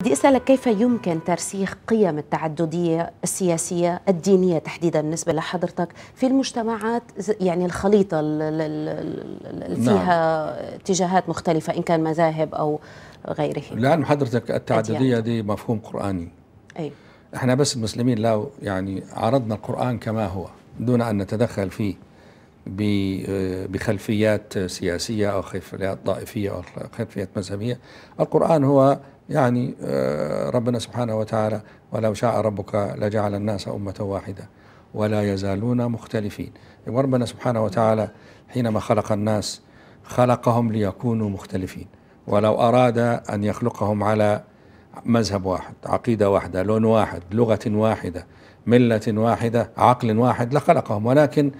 بدي اسالك كيف يمكن ترسيخ قيم التعدديه السياسيه الدينيه تحديدا بالنسبه لحضرتك في المجتمعات يعني الخليطه اللي فيها نعم. اتجاهات مختلفه ان كان مذاهب او غيره لان حضرتك التعدديه دي مفهوم قراني اي احنا بس المسلمين لو يعني عرضنا القران كما هو دون ان نتدخل فيه آه، بخلفيات سياسية أو خلفيات طائفية أو خلفيات مذهبية القرآن هو يعني آه، ربنا سبحانه وتعالى ولو شاء ربك لجعل الناس أمة واحدة ولا يزالون مختلفين وربنا سبحانه وتعالى حينما خلق الناس خلقهم ليكونوا مختلفين ولو أراد أن يخلقهم على مذهب واحد عقيدة واحدة لون واحد لغة واحدة ملة واحدة عقل واحد لخلقهم ولكن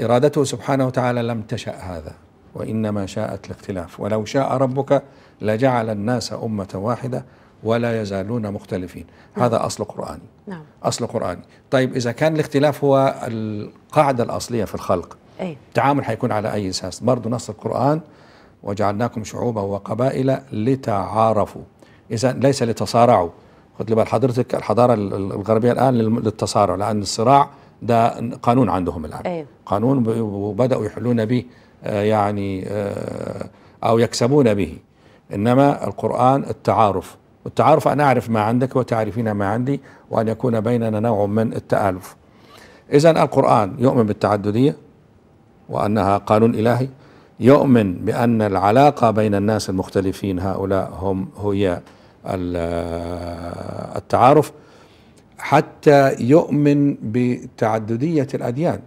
إرادته سبحانه وتعالى لم تشأ هذا وإنما شاءت الاختلاف ولو شاء ربك لجعل الناس أمة واحدة ولا يزالون مختلفين نعم. هذا أصل قرآني نعم. أصل قرآني نعم. طيب إذا كان الاختلاف هو القاعدة الأصلية في الخلق أي. التعامل حيكون على أي أساس برضه نص القرآن وجعلناكم شعوبا وقبائل لتعارفوا إذا ليس لتصارعوا خد لبال حضرتك الحضارة الغربية الآن للتصارع لأن الصراع ده قانون عندهم الان أيوه. قانون وبداوا يحلون به آه، يعني آه، او يكسبون به انما القران التعارف والتعارف ان اعرف ما عندك وتعرفين ما عندي وان يكون بيننا نوع من التالف اذا القران يؤمن بالتعدديه وانها قانون الهي يؤمن بان العلاقه بين الناس المختلفين هؤلاء هم هي آه، التعارف حتى يؤمن بتعددية الأديان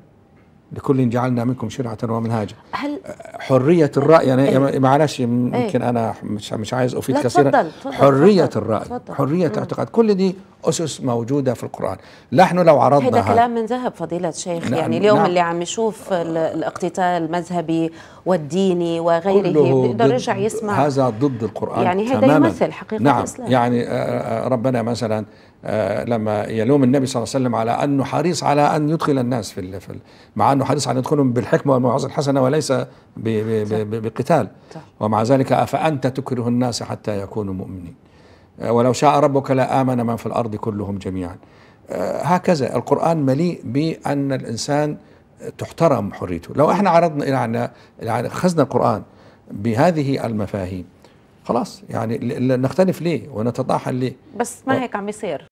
لكل جعلنا منكم شرعة ومنهاجا هل حريه الراي يعني انا إيه. يعني معلش إيه. يمكن انا مش مش عايز افيد كثيرا تفضل تفضل حريه تفضل الراي تفضل حريه اعتقاد كل دي اسس موجوده في القران نحن لو عرضنا هذا كلام من ذهب فضيله الشيخ نعم يعني اليوم نعم اللي عم يشوف الاقتتال المذهبي والديني وغيره بيقدر يرجع يسمع هذا ضد القران يعني هذا يمثل حقيقه نعم الاسلام يعني آه، آه، ربنا مثلا آه، لما يلوم النبي صلى الله عليه وسلم على انه حريص على ان يدخل الناس في, مع انه حريص على ان يدخلهم بالحكمه والموعظه الحسنه وليس ب ب بقتال ومع ذلك أفأنت تكره الناس حتى يكونوا مؤمنين آه، ولو شاء ربك لآمن من في الأرض كلهم جميعا آه، هكذا القرآن مليء بأن الإنسان تحترم حريته لو احنا عرضنا يعني خزنا القرآن بهذه المفاهيم خلاص يعني نختلف ليه ونتطاحن ليه بس ما آه. هيك عم يصير